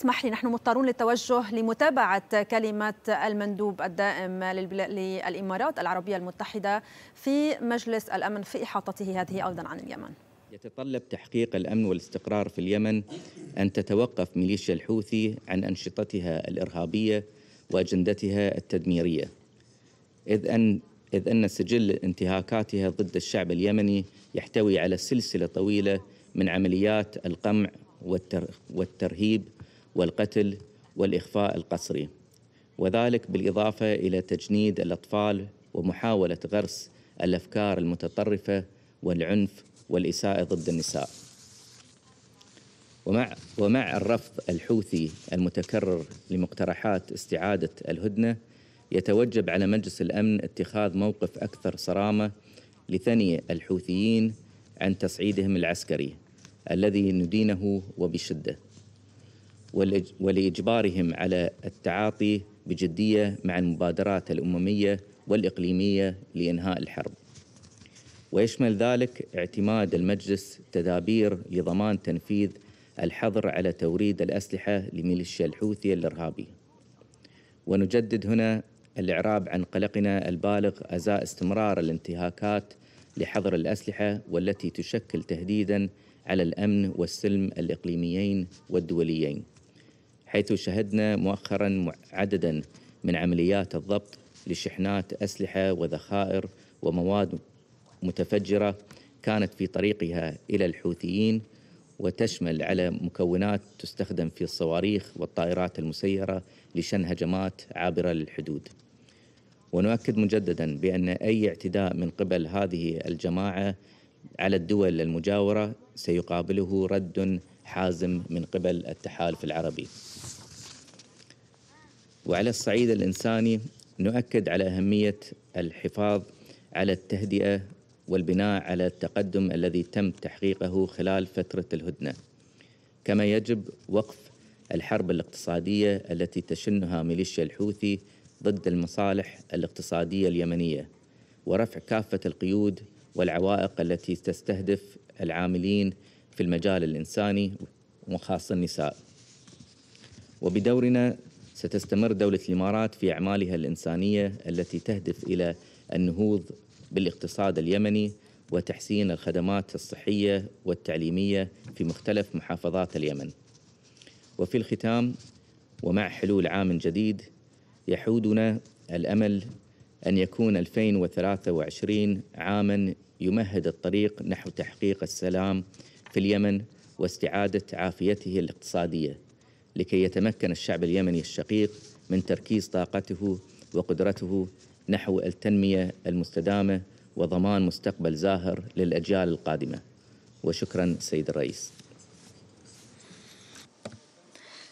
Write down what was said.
اسمح لي نحن مضطرون للتوجه لمتابعة كلمة المندوب الدائم للإمارات العربية المتحدة في مجلس الأمن في إحاطته هذه أيضا عن اليمن يتطلب تحقيق الأمن والاستقرار في اليمن أن تتوقف ميليشيا الحوثي عن أنشطتها الإرهابية وأجندتها التدميرية إذ أن إذ أن سجل انتهاكاتها ضد الشعب اليمني يحتوي على سلسلة طويلة من عمليات القمع والترهيب والقتل والإخفاء القسري وذلك بالإضافة إلى تجنيد الأطفال ومحاولة غرس الأفكار المتطرفة والعنف والإساءة ضد النساء ومع, ومع الرفض الحوثي المتكرر لمقترحات استعادة الهدنة يتوجب على مجلس الأمن اتخاذ موقف أكثر صرامة لثني الحوثيين عن تصعيدهم العسكري الذي ندينه وبشده ولإجبارهم على التعاطي بجدية مع المبادرات الأممية والإقليمية لإنهاء الحرب ويشمل ذلك اعتماد المجلس تدابير لضمان تنفيذ الحظر على توريد الأسلحة لميليشيا الحوثي الإرهابي ونجدد هنا الإعراب عن قلقنا البالغ أزاء استمرار الانتهاكات لحظر الأسلحة والتي تشكل تهديدا على الأمن والسلم الإقليميين والدوليين حيث شهدنا مؤخرا عددا من عمليات الضبط لشحنات أسلحة وذخائر ومواد متفجرة كانت في طريقها إلى الحوثيين وتشمل على مكونات تستخدم في الصواريخ والطائرات المسيرة لشن هجمات عابرة للحدود ونؤكد مجددا بأن أي اعتداء من قبل هذه الجماعة على الدول المجاورة سيقابله رد حازم من قبل التحالف العربي وعلى الصعيد الإنساني نؤكد على أهمية الحفاظ على التهدئة والبناء على التقدم الذي تم تحقيقه خلال فترة الهدنة كما يجب وقف الحرب الاقتصادية التي تشنها ميليشيا الحوثي ضد المصالح الاقتصادية اليمنية ورفع كافة القيود والعوائق التي تستهدف العاملين في المجال الإنساني وخاصة النساء وبدورنا ستستمر دولة الإمارات في أعمالها الإنسانية التي تهدف إلى النهوض بالاقتصاد اليمني وتحسين الخدمات الصحية والتعليمية في مختلف محافظات اليمن وفي الختام ومع حلول عام جديد يحودنا الأمل أن يكون 2023 عاما يمهد الطريق نحو تحقيق السلام في اليمن واستعادة عافيته الاقتصادية لكي يتمكن الشعب اليمني الشقيق من تركيز طاقته وقدرته نحو التنمية المستدامة وضمان مستقبل زاهر للأجيال القادمة وشكرا سيد الرئيس